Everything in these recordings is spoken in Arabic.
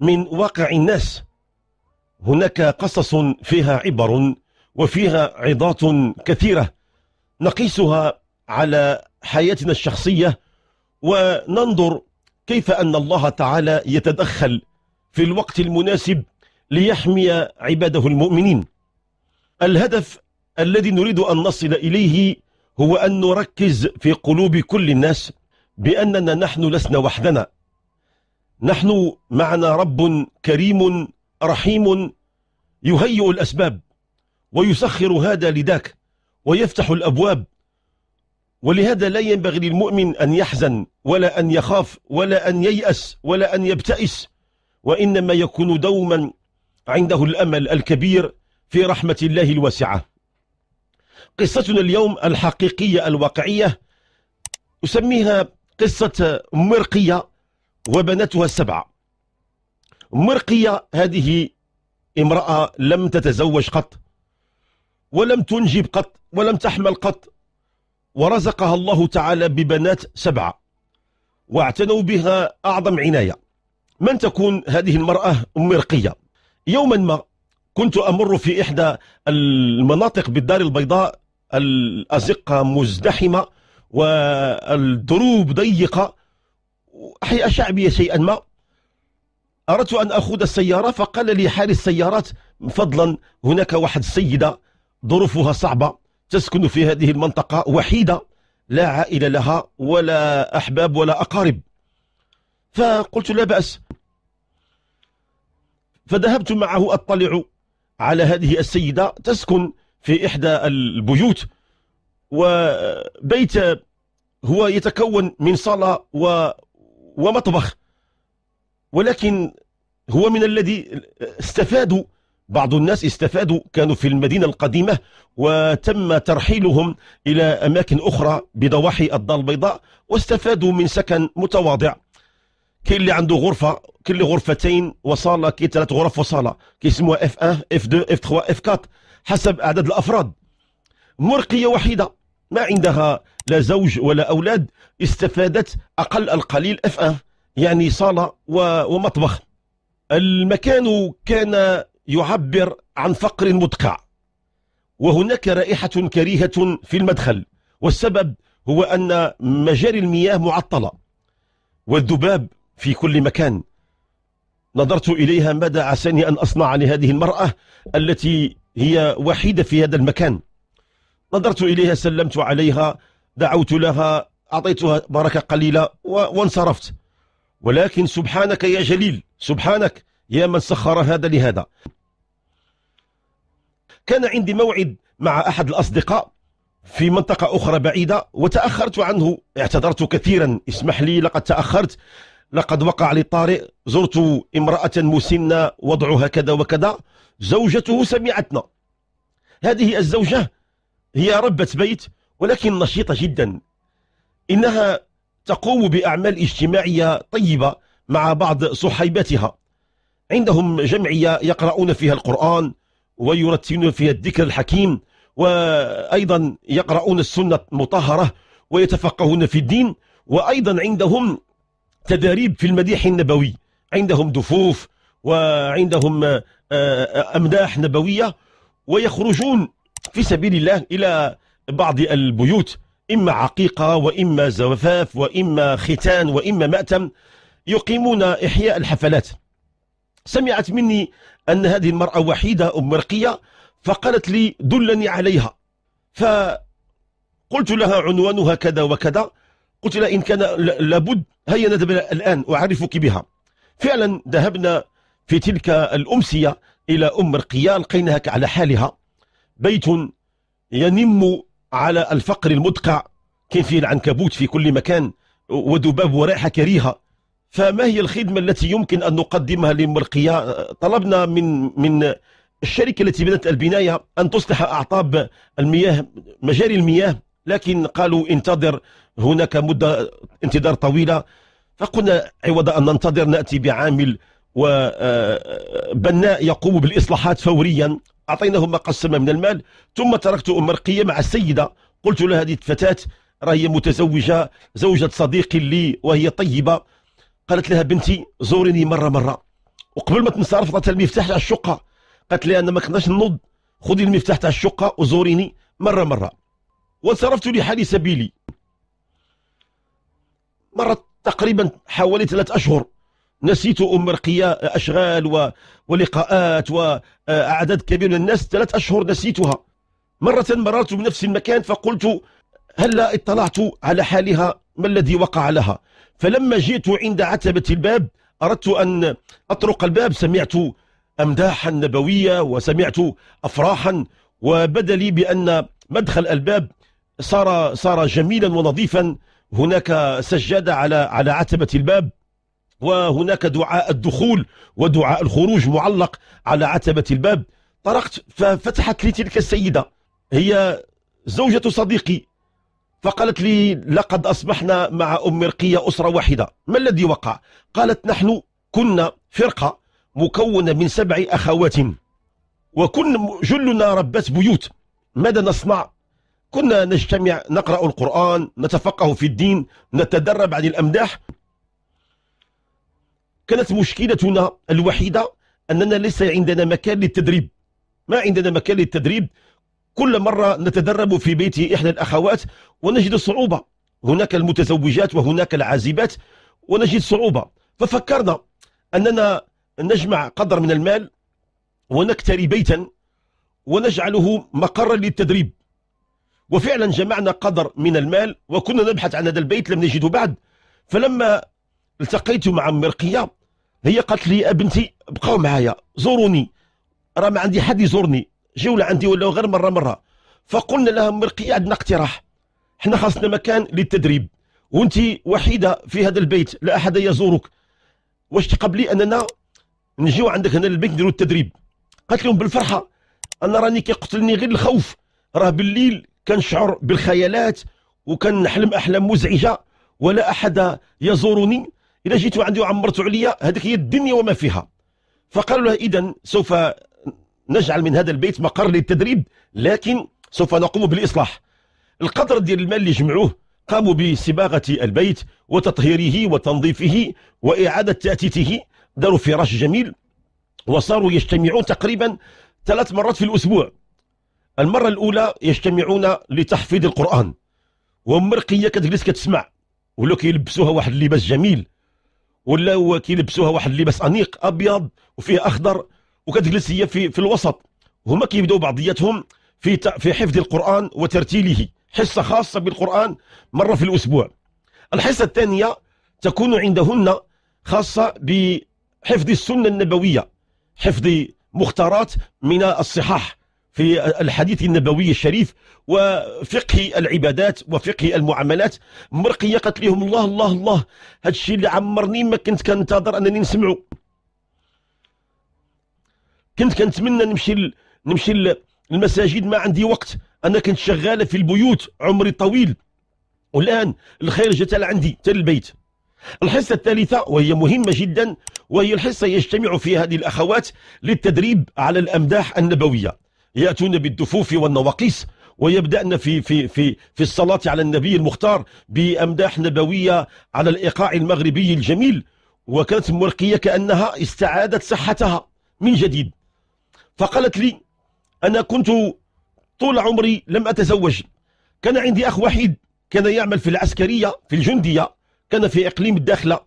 من واقع الناس هناك قصص فيها عبر وفيها عظات كثيرة نقيسها على حياتنا الشخصية وننظر كيف أن الله تعالى يتدخل في الوقت المناسب ليحمي عباده المؤمنين الهدف الذي نريد أن نصل إليه هو أن نركز في قلوب كل الناس بأننا نحن لسنا وحدنا نحن معنا رب كريم رحيم يهيئ الأسباب ويسخر هذا لذاك ويفتح الأبواب ولهذا لا ينبغي للمؤمن أن يحزن ولا أن يخاف ولا أن ييأس ولا أن يبتئس وإنما يكون دوما عنده الأمل الكبير في رحمة الله الواسعة قصتنا اليوم الحقيقية الواقعية أسميها قصة مرقية وبناتها السبعة مرقية هذه امرأة لم تتزوج قط ولم تنجب قط ولم تحمل قط ورزقها الله تعالى ببنات سبعة واعتنوا بها أعظم عناية من تكون هذه المرأة مرقية يوما ما كنت أمر في إحدى المناطق بالدار البيضاء الأزقة مزدحمة والدروب ضيقة أحياء شعبية شيئا ما أردت أن أخذ السيارة فقال لي حارس سيارات فضلا هناك واحد سيدة ظروفها صعبة تسكن في هذه المنطقة وحيدة لا عائلة لها ولا أحباب ولا أقارب فقلت لا بأس فذهبت معه أطلع على هذه السيدة تسكن في إحدى البيوت وبيت هو يتكون من صالة ومطبخ ولكن هو من الذي استفادوا بعض الناس استفادوا كانوا في المدينة القديمة وتم ترحيلهم إلى أماكن أخرى بضواحي الدار البيضاء واستفادوا من سكن متواضع كاين اللي عنده غرفة كاين غرفتين وصالة كي ثلاث غرف وصالة كيسموها اف 1 اف 2 اف 3 اف 4 حسب أعداد الأفراد مرقية وحيدة ما عندها لا زوج ولا أولاد استفادت أقل القليل أفأه يعني صالة ومطبخ المكان كان يعبر عن فقر مدقع وهناك رائحة كريهة في المدخل والسبب هو أن مجاري المياه معطلة والذباب في كل مكان نظرت إليها ماذا عساني أن أصنع لهذه المرأة التي هي وحيدة في هذا المكان نظرت إليها سلمت عليها دعوت لها أعطيتها بركة قليلة وانصرفت ولكن سبحانك يا جليل سبحانك يا من سخر هذا لهذا كان عندي موعد مع أحد الأصدقاء في منطقة أخرى بعيدة وتأخرت عنه اعتذرت كثيرا اسمح لي لقد تأخرت لقد وقع لي الطارئ زرت امرأة مسنة وضعها كذا وكذا زوجته سمعتنا هذه الزوجة هي ربة بيت ولكن نشيطة جدا إنها تقوم بأعمال اجتماعية طيبة مع بعض صحيباتها عندهم جمعية يقرؤون فيها القرآن ويرتلون فيها الذكر الحكيم وأيضا يقرؤون السنة المطهرة ويتفقهون في الدين وأيضا عندهم تداريب في المديح النبوي عندهم دفوف وعندهم آه، آه، أمداح نبوية ويخرجون في سبيل الله إلى بعض البيوت إما عقيقة وإما زفاف وإما ختان وإما مأتم يقيمون إحياء الحفلات سمعت مني أن هذه المرأة وحيدة أم مرقية فقالت لي دلني عليها فقلت لها عنوانها كذا وكذا قلت لها إن كان لابد هيا نذهب الآن أعرفك بها فعلا ذهبنا في تلك الأمسية إلى أم مرقية لقيناها على حالها بيت ينم على الفقر المدقع كيف فيه العنكبوت في كل مكان وذباب ورائحه كريهه فما هي الخدمه التي يمكن ان نقدمها للمرقيه طلبنا من من الشركه التي بنت البنايه ان تصلح اعطاب المياه مجاري المياه لكن قالوا انتظر هناك مده انتظار طويله فقلنا عوض ان ننتظر ناتي بعامل وبناء آه، يقوم بالاصلاحات فوريا اعطيناهم ما قسم من المال ثم تركت أم مرقيه مع السيده قلت لها هذه الفتاه راهي متزوجه زوجه صديق لي وهي طيبه قالت لها بنتي زوريني مره مره وقبل ما تنصرف عطات المفتاح تاع الشقه قالت لي انا ما كناش نوض خذي المفتاح تاع الشقه وزوريني مره مره وانصرفت لحالي سبيلي مرت تقريبا حوالي ثلاث اشهر نسيت أم رقية أشغال و... ولقاءات وأعداد كبير من الناس ثلاث أشهر نسيتها مرة مررت بنفس المكان فقلت هلا اطلعت على حالها ما الذي وقع لها فلما جئت عند عتبة الباب أردت أن أطرق الباب سمعت أمداحا نبوية وسمعت أفراحا وبدا لي بأن مدخل الباب صار صار جميلا ونظيفا هناك سجادة على على عتبة الباب وهناك دعاء الدخول ودعاء الخروج معلق على عتبة الباب طرقت ففتحت لي تلك السيدة هي زوجة صديقي فقالت لي لقد أصبحنا مع أم رقية أسرة واحدة ما الذي وقع؟ قالت نحن كنا فرقة مكونة من سبع أخوات وكن جلنا ربات بيوت ماذا نصنع؟ كنا نجتمع نقرأ القرآن نتفقه في الدين نتدرب عن الأمداح كانت مشكلتنا الوحيدة أننا ليس عندنا مكان للتدريب ما عندنا مكان للتدريب كل مرة نتدرب في بيت إحدى الأخوات ونجد صعوبة هناك المتزوجات وهناك العازبات ونجد صعوبة ففكرنا أننا نجمع قدر من المال ونكتري بيتا ونجعله مقرا للتدريب وفعلا جمعنا قدر من المال وكنا نبحث عن هذا البيت لم نجده بعد فلما التقيت مع مرقية هي قالت لي أه بنتي بقاو معايا زوروني راه ما عندي حد يزورني جيو لعندي ولا غير مرة مرة فقلنا لها مرقية عندنا اقتراح حنا خاصنا مكان للتدريب وانت وحيدة في هذا البيت لا أحد يزورك واش تقبلي أننا نجيو عندك هنا للبيت نديرو التدريب قالت لهم بالفرحة أنا راني كيقتلني غير الخوف راه بالليل كنشعر بالخيالات وكنحلم أحلام مزعجة ولا أحد يزورني الا جيت عندي وعمرت عليا هذيك هي الدنيا وما فيها فقالوا له اذا سوف نجعل من هذا البيت مقر للتدريب لكن سوف نقوم بالاصلاح القدر ديال المال اللي جمعوه قاموا بصباغه البيت وتطهيره وتنظيفه واعاده تاتيته داروا فراش جميل وصاروا يجتمعون تقريبا ثلاث مرات في الاسبوع المره الاولى يجتمعون لتحفيظ القران ومرقيه كتجلس كتسمع ولو كيلبسوها واحد اللباس جميل ولاو كيلبسوها واحد اللباس انيق ابيض وفيه اخضر وكتجلس هي في في الوسط هما كيبداو بعضياتهم في في حفظ القران وترتيله حصه خاصه بالقران مره في الاسبوع الحصه الثانيه تكون عندهن خاصه بحفظ السنه النبويه حفظ مختارات من الصحاح في الحديث النبوي الشريف وفقه العبادات وفقه المعاملات مرقيه قالت لهم الله الله الله هذا الشيء اللي عمرني ما كنت كنتظر انني نسمعه كنت كنتمنى نمشي نمشي للمساجد ما عندي وقت انا كنت شغاله في البيوت عمري طويل والان الخير جت عندي تل البيت الحصة الثالثة وهي مهمة جدا وهي الحصة يجتمع فيها هذه الأخوات للتدريب على الأمداح النبوية يأتون بالدفوف والنواقيس ويبدأن في في في في الصلاة على النبي المختار بأمداح نبوية على الإيقاع المغربي الجميل وكانت مرقية كأنها استعادت صحتها من جديد فقالت لي أنا كنت طول عمري لم أتزوج كان عندي أخ وحيد كان يعمل في العسكرية في الجندية كان في إقليم الداخلة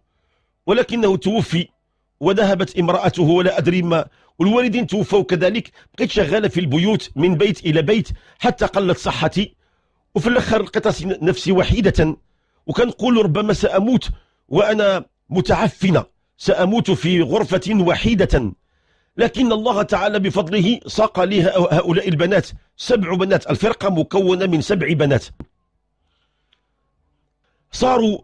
ولكنه توفي وذهبت امرأته ولا أدري ما والوالدين توفوا كذلك بقيت شغاله في البيوت من بيت الى بيت حتى قلت صحتي وفي الاخر لقيت نفسي وحيده وكنقول ربما ساموت وانا متعفنه ساموت في غرفه وحيده لكن الله تعالى بفضله ساق لي هؤلاء البنات سبع بنات الفرقه مكونه من سبع بنات صاروا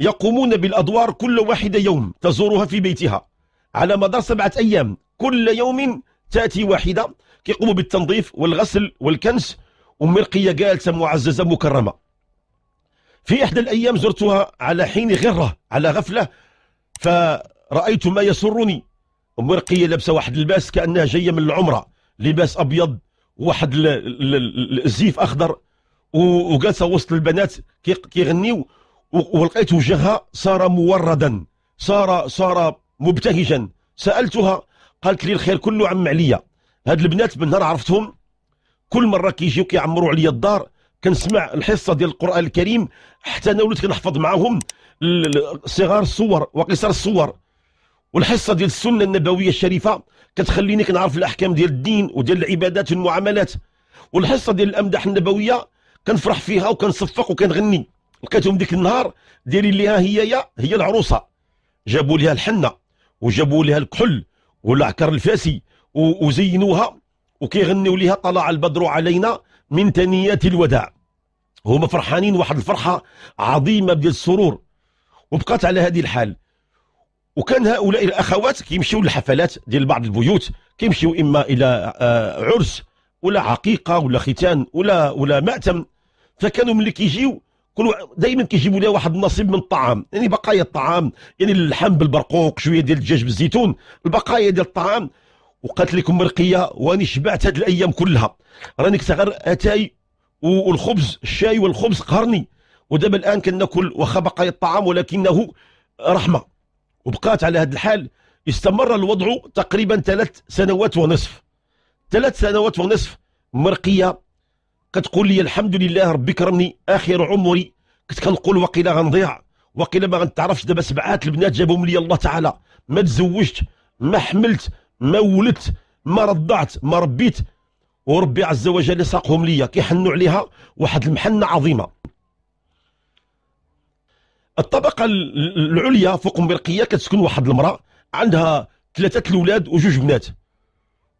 يقومون بالادوار كل واحده يوم تزورها في بيتها على مدار سبعه ايام كل يوم تأتي واحدة كيقوموا بالتنظيف والغسل والكنس ومرقية جالسة معززة مكرمة في إحدى الأيام زرتها على حين غرة على غفلة فرأيت ما يسرني مرقية لابسة واحد اللباس كأنها جاية من العمرة لباس أبيض واحد الزيف أخضر وجالسة وسط البنات كيغنيو ولقيت وجهها صار موردا صار صار مبتهجا سألتها قالت لي الخير كله عم عليا هاد البنات من نهار عرفتهم كل مرة كيجيو كيعمروا عليا الدار كنسمع الحصة ديال القرآن الكريم حتى أنا وليت كنحفظ معاهم صغار الصور وقصار الصور والحصة ديال السنة النبوية الشريفة كتخليني كنعرف الأحكام ديال الدين وديال العبادات والمعاملات والحصة ديال الأمداح النبوية كنفرح فيها وكنصفق وكنغني لقيتهم ديك النهار دايرين ليها هي هي العروسة جابوا ليها الحنة وجابوا ليها الكحل والعكر الفاسي وزينوها وكيغنيو ليها طلع البدر علينا من ثنيات الوداع هما فرحانين واحد الفرحة عظيمة ديال السرور وبقات على هذه الحال وكان هؤلاء الأخوات كيمشيو للحفلات ديال بعض البيوت كيمشيو إما إلى آه، عرس ولا عقيقة ولا ختان ولا ولا مأتم فكانوا ملي كيجيو كل دائما كيجيبوا لها واحد النصيب من الطعام يعني بقايا الطعام يعني اللحم بالبرقوق شويه ديال الدجاج بالزيتون البقايا ديال الطعام وقالت لكم مرقيه واني شبعت هذه الايام كلها راني كنت غير اتاي والخبز الشاي والخبز قهرني ودابا الان كناكل واخا بقايا الطعام ولكنه رحمه وبقات على هذا الحال استمر الوضع تقريبا ثلاث سنوات ونصف ثلاث سنوات ونصف مرقيه كتقول لي الحمد لله ربي كرمني اخر عمري كنت كنقول وقيلا غنضيع وقيلا ما غنتعرفش دابا سبعات البنات جابهم لي الله تعالى ما تزوجت ما حملت ما ولدت ما رضعت ما ربيت وربي عز وجل ساقهم ليا كيحنوا عليها واحد المحنه عظيمه الطبقه العليا فوق مرقيه كتسكن واحد المراه عندها ثلاثه الاولاد وجوج بنات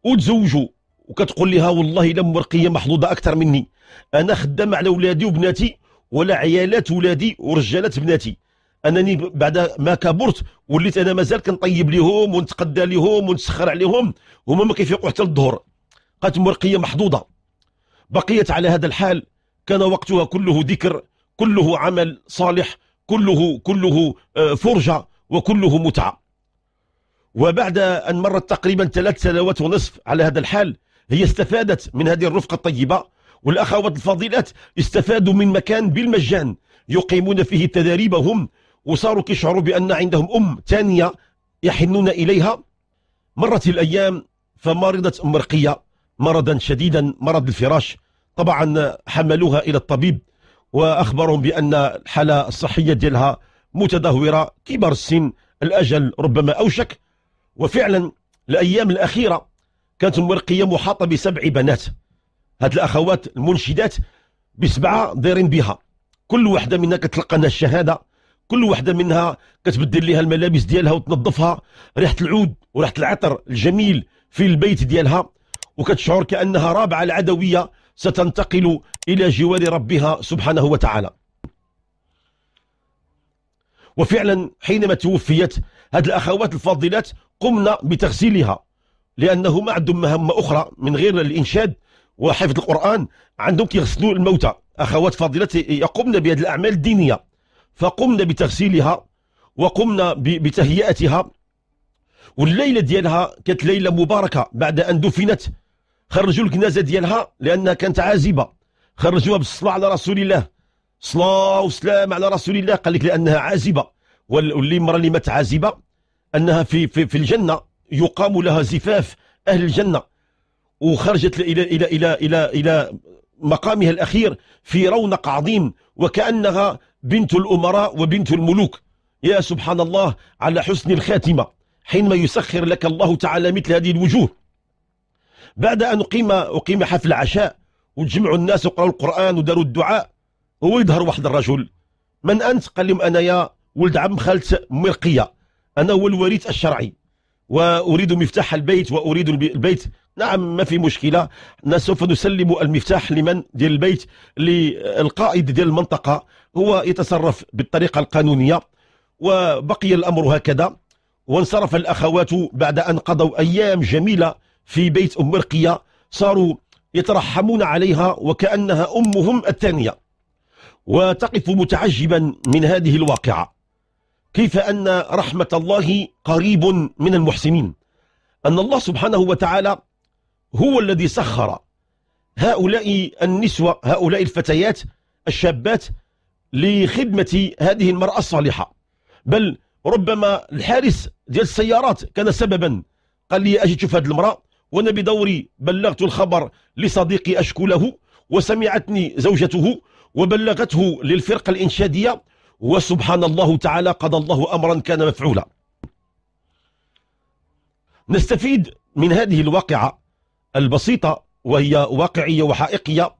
وتزوجوا وكتقول لها والله لا ام ورقيه محظوظه اكثر مني انا خدام على ولادي وبناتي ولا عيالات ولادي ورجالات بناتي انني بعد ما كبرت وليت انا مازال كنطيب ليهم ونتقدى ليهم ونسخر عليهم هما ما كيفيقوا حتى للظهر قالت ام محظوظه بقيت على هذا الحال كان وقتها كله ذكر كله عمل صالح كله كله آه، فرجه وكله متعه وبعد أن مرت تقريبا ثلاث سنوات ونصف على هذا الحال هي استفادت من هذه الرفقة الطيبة والأخوات الفضيلات استفادوا من مكان بالمجان يقيمون فيه تداريبهم وصاروا كيشعروا بأن عندهم أم ثانية يحنون إليها مرت الأيام فمرضت أم رقية مرضا شديدا مرض الفراش طبعا حملوها إلى الطبيب وأخبرهم بأن الحالة الصحية ديالها متدهورة كبر السن الأجل ربما أوشك وفعلا الأيام الأخيرة كانت المرقية محاطة بسبع بنات هاد الأخوات المنشدات بسبعة دايرين بها كل وحدة منها كتلقى لنا الشهادة كل وحدة منها كتبدل لها الملابس ديالها وتنظفها ريحة العود وريحة العطر الجميل في البيت ديالها وكتشعر كأنها رابعة العدوية ستنتقل إلى جوار ربها سبحانه وتعالى وفعلا حينما توفيت هاد الأخوات الفاضلات قمنا بتغسيلها لأنهم عندهم مهمة أخرى من غير الإنشاد وحفظ القرآن عندهم كيغسلوا الموتى أخوات فاضلات يقومن بهذه الأعمال الدينية فقمنا بتغسيلها وقمنا بتهيئتها والليلة ديالها كانت ليلة مباركة بعد أن دفنت خرجوا الكنازة ديالها لأنها كانت عازبة خرجوها بالصلاة على رسول الله صلاة وسلام على رسول الله قال لك لأنها عازبة واللي المرأة اللي مات عازبة أنها في, في, في الجنة يقام لها زفاف أهل الجنة وخرجت إلى إلى إلى إلى إلى مقامها الأخير في رونق عظيم وكأنها بنت الأمراء وبنت الملوك يا سبحان الله على حسن الخاتمة حينما يسخر لك الله تعالى مثل هذه الوجوه بعد أن أقيم, أقيم حفل عشاء وجمعوا الناس وقرأوا القرآن وداروا الدعاء هو يظهر واحد الرجل من أنت قال لهم أنا يا ولد عم خالت مرقية أنا هو الوريث الشرعي وأريد مفتاح البيت وأريد البيت نعم ما في مشكلة سوف نسلم المفتاح لمن ديال البيت للقائد ديال المنطقة هو يتصرف بالطريقة القانونية وبقي الأمر هكذا وانصرف الأخوات بعد أن قضوا أيام جميلة في بيت أم رقية صاروا يترحمون عليها وكأنها أمهم الثانية وتقف متعجبا من هذه الواقعة كيف أن رحمة الله قريب من المحسنين أن الله سبحانه وتعالى هو الذي سخر هؤلاء النسوة هؤلاء الفتيات الشابات لخدمة هذه المرأة الصالحة بل ربما الحارس ديال السيارات كان سببا قال لي أجي تشوف هذه المرأة وأنا بدوري بلغت الخبر لصديقي أشكو له وسمعتني زوجته وبلغته للفرقة الإنشادية وسبحان الله تعالى قضى الله أمرا كان مفعولا نستفيد من هذه الواقعة البسيطة وهي واقعية وحائقية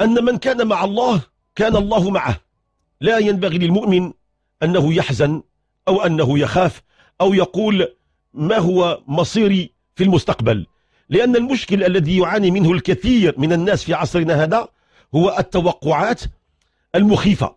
أن من كان مع الله كان الله معه لا ينبغي للمؤمن أنه يحزن أو أنه يخاف أو يقول ما هو مصيري في المستقبل لأن المشكل الذي يعاني منه الكثير من الناس في عصرنا هذا هو التوقعات المخيفة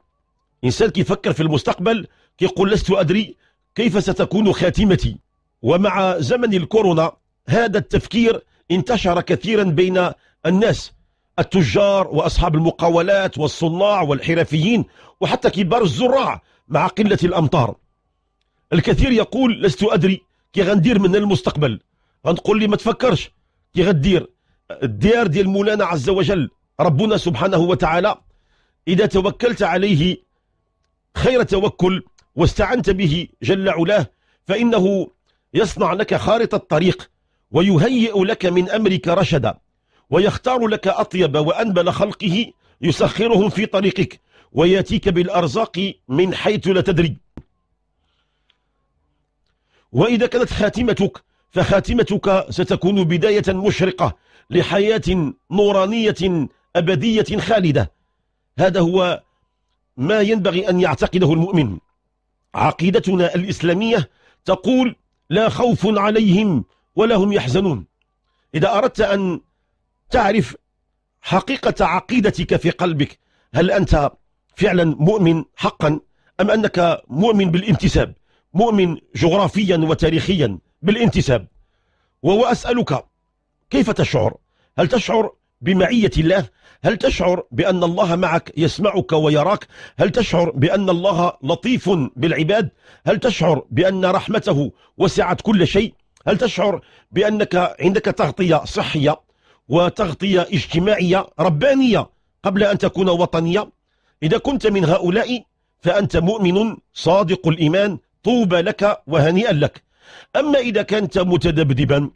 إنسان كيفكر في المستقبل كيقول لست أدري كيف ستكون خاتمتي ومع زمن الكورونا هذا التفكير انتشر كثيرا بين الناس التجار وأصحاب المقاولات والصناع والحرفيين وحتى كبار الزراع مع قلة الأمطار الكثير يقول لست أدري كي غندير من المستقبل غنقول لي ما تفكرش كي غدير الديار ديال مولانا عز وجل ربنا سبحانه وتعالى إذا توكلت عليه خير توكل واستعنت به جل علاه فإنه يصنع لك خارطة الطريق ويهيئ لك من أمرك رشدا ويختار لك أطيب وأنبل خلقه يسخرهم في طريقك وياتيك بالأرزاق من حيث لا تدري وإذا كانت خاتمتك فخاتمتك ستكون بداية مشرقة لحياة نورانية أبدية خالدة هذا هو ما ينبغي أن يعتقده المؤمن عقيدتنا الإسلامية تقول لا خوف عليهم ولا هم يحزنون إذا أردت أن تعرف حقيقة عقيدتك في قلبك هل أنت فعلا مؤمن حقا أم أنك مؤمن بالانتساب مؤمن جغرافيا وتاريخيا بالانتساب وأسألك كيف تشعر هل تشعر بمعية الله هل تشعر بأن الله معك يسمعك ويراك هل تشعر بأن الله لطيف بالعباد هل تشعر بأن رحمته وسعت كل شيء هل تشعر بأنك عندك تغطية صحية وتغطية اجتماعية ربانية قبل أن تكون وطنية إذا كنت من هؤلاء فأنت مؤمن صادق الإيمان طوبى لك وهنيئا لك أما إذا كنت متذبذبا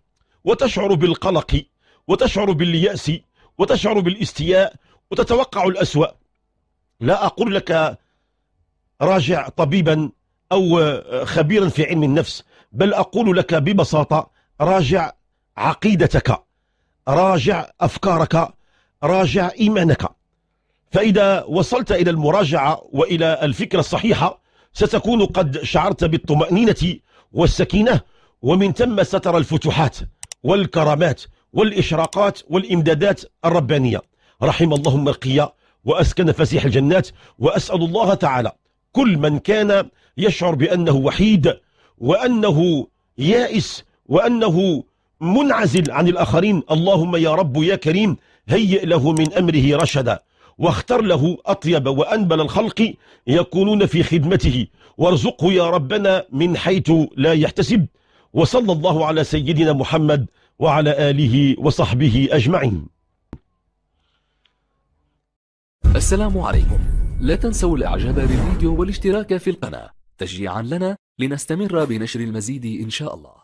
وتشعر بالقلق وتشعر باليأس وتشعر بالاستياء وتتوقع الأسوأ لا أقول لك راجع طبيبا أو خبيرا في علم النفس بل أقول لك ببساطة راجع عقيدتك راجع أفكارك راجع إيمانك فإذا وصلت إلى المراجعة وإلى الفكرة الصحيحة ستكون قد شعرت بالطمأنينة والسكينة ومن ثم سترى الفتوحات والكرامات والإشراقات والإمدادات الربانية رحم الله مرقية وأسكن فسيح الجنات وأسأل الله تعالى كل من كان يشعر بأنه وحيد وأنه يائس وأنه منعزل عن الآخرين اللهم يا رب يا كريم هيئ له من أمره رشدا واختر له أطيب وأنبل الخلق يكونون في خدمته وارزقه يا ربنا من حيث لا يحتسب وصلى الله على سيدنا محمد وعلى آله وصحبه أجمعين السلام عليكم لا تنسوا الإعجاب بالفيديو والاشتراك في القناة تشجيعا لنا لنستمر بنشر المزيد إن شاء الله